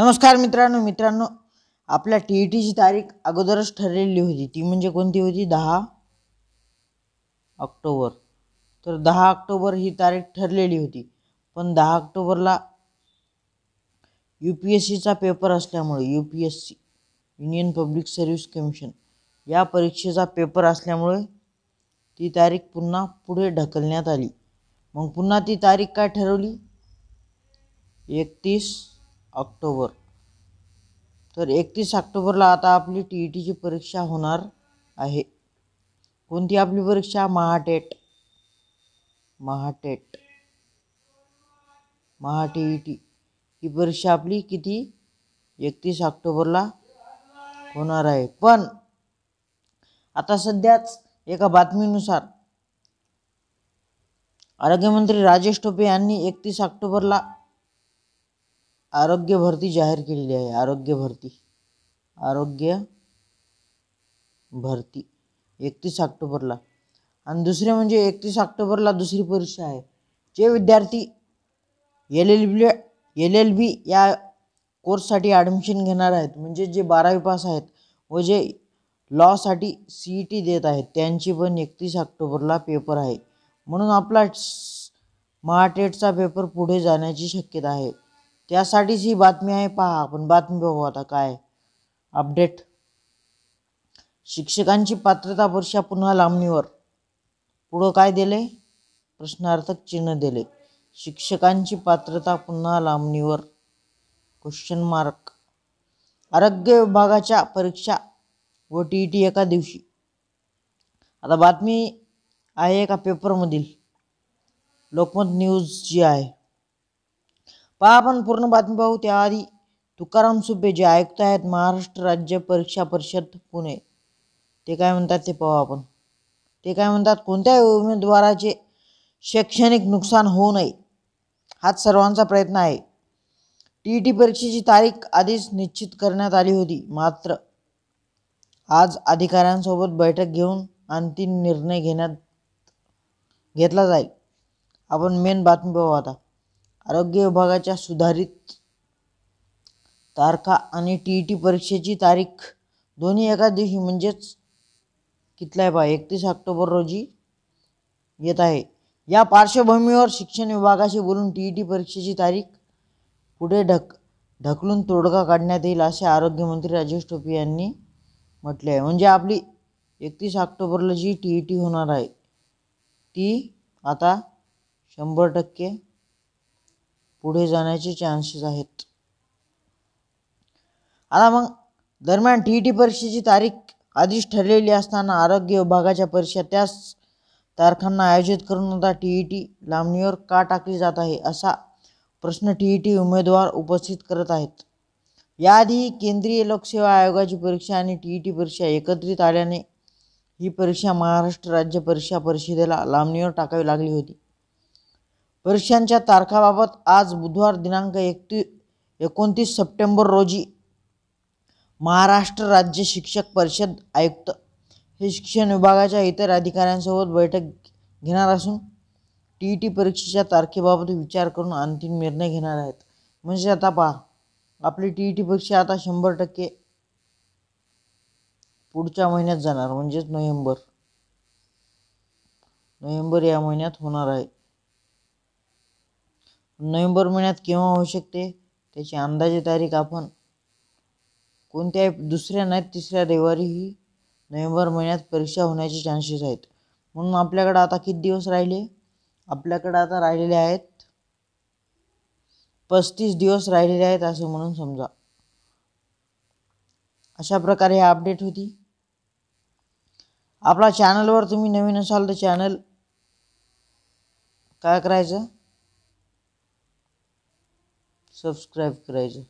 नमस्कार मित्रांनो मित्रांनो आपल्या टी ई टीची तारीख अगोदरच ठरलेली होती ती म्हणजे कोणती होती दहा ऑक्टोबर तर दहा ऑक्टोबर ही तारीख ठरलेली होती पण दहा ऑक्टोबरला यू पी एस सीचा पेपर असल्यामुळे U P S C union public service commission या परीक्षेचा पेपर असल्यामुळे ती तारीख पुन्हा पुढे ढकलण्यात आली मग पुन्हा ती तारीख काय ठरवली एकतीस ऑक्टोबर तर एकतीस ऑक्टोबरला आता आपली टी ई टीची परीक्षा होणार आहे कोणती आपली परीक्षा MahaTET MahaTET Maha T E T ही परीक्षा आपली किती एकतीस ऑक्टोबरला होणार आहे पण आता सध्याच एका बातमीनुसार आरोग्यमंत्री राजेश टोपे यांनी एकतीस ऑक्टोबरला आरोग्य भरती जाहीर केलेली आहे आरोग्य भरती आरोग्य भरती एकतीस ऑक्टोबरला आणि दुसरे म्हणजे एकतीस ऑक्टोबरला दुसरी परीक्षा आहे जे विद्यार्थी L L B L L B या कोर्ससाठी ॲडमिशन घेणार आहेत म्हणजे जे बारावी पास आहेत व जे लॉसाठी सी ई टी देत आहेत त्यांची पण एकतीस ऑक्टोबरला पेपर आहे म्हणून आपला महाटेटचा पेपर पुढे जाण्याची शक्यता आहे त्यासाठीच ही बातमी आहे पहा आपण बातमी बघू आता काय अपडेट शिक्षकांची पात्रता परीक्षा पुन्हा लांबणीवर पुढं काय दिले प्रश्नार्थक चिन्ह दिले शिक्षकांची पात्रता पुन्हा लांबणीवर क्वेश्चन मार्क आरोग्य विभागाच्या परीक्षा व टी ई टी एका दिवशी आता बातमी आहे एका पेपरमधील लोकमत न्यूज जी आहे पहा आपण पूर्ण बातमी पाहू त्याआधी तुकाराम सुब्बे जे आयुक्त आहेत महाराष्ट्र राज्य परीक्षा परिषद पुणे ते काय म्हणतात ते पाहू आपण ते काय म्हणतात कोणत्याही उमेदवाराचे शैक्षणिक नुकसान होऊ नये हाच सर्वांचा प्रयत्न आहे टी टी परीक्षेची तारीख आधीच निश्चित करण्यात आली होती मात्र आज अधिकाऱ्यांसोबत बैठक घेऊन अंतिम निर्णय घेण्यात घेतला जाईल आपण मेन बातमी पाहू आता आरोग्य विभागाच्या सुधारित तारखा आणि टी ई टी परीक्षेची तारीख दोन्ही एका दिवशी म्हणजेच कितला आहे पहा एकतीस ऑक्टोबर रोजी येत आहे या पार्श्वभूमीवर शिक्षण विभागाशी बोलून टी ई टी परीक्षेची तारीख पुढे ढक ढकलून तोडगा काढण्यात येईल असे आरोग्यमंत्री राजेश टोपे यांनी म्हटले आहे म्हणजे आपली एकतीस ऑक्टोबरला जी टी ई टी होणार आहे ती आता शंभर टक्के पुढे जाण्याचे चान्सेस आहेत आता मग दरम्यान टी टी परीक्षेची तारीख आधीच ठरलेली असताना आरोग्य विभागाच्या परीक्षा त्याच तारखांना आयोजित करून आता टी ई टी लांबणीवर का टाकली जात आहे असा प्रश्न टी ई टी उमेदवार उपस्थित करत आहेत याआधी केंद्रीय लोकसेवा आयोगाची परीक्षा आणि टी ई टी परीक्षा एकत्रित आल्याने ही परीक्षा महाराष्ट्र राज्य परीक्षा परिषदेला लांबणीवर टाकावी लागली होती परीक्षांच्या तारखाबाबत आज बुधवार दिनांक एकती एकोणतीस सप्टेंबर रोजी महाराष्ट्र राज्य शिक्षक परिषद आयुक्त हे शिक्षण विभागाच्या इतर अधिकाऱ्यांसोबत बैठक घेणार असून टी ई टी परीक्षेच्या तारखेबाबत विचार करून अंतिम निर्णय घेणार आहेत म्हणजे आता पहा आपली टी ई टी परीक्षा आता शंभर टक्के पुढच्या महिन्यात जाणार म्हणजेच नोव्हेंबर नोव्हेंबर या महिन्यात होणार आहे नोव्हेंबर महिन्यात केव्हा होऊ शकते त्याची अंदाजे तारीख आपण कोणत्याही दुसऱ्या नाही तिसऱ्या रविवारीही नोव्हेंबर महिन्यात परीक्षा होण्याचे चान्सेस आहेत म्हणून आपल्याकडं आता किती दिवस राहिले आपल्याकडं आता राहिलेले आहेत पस्तीस दिवस राहिलेले आहेत असं म्हणून समजा अशा प्रकारे हा अपडेट होती आपला चॅनलवर तुम्ही नवीन असाल तर चॅनल काय करायचं सबस्क्राईब करायचं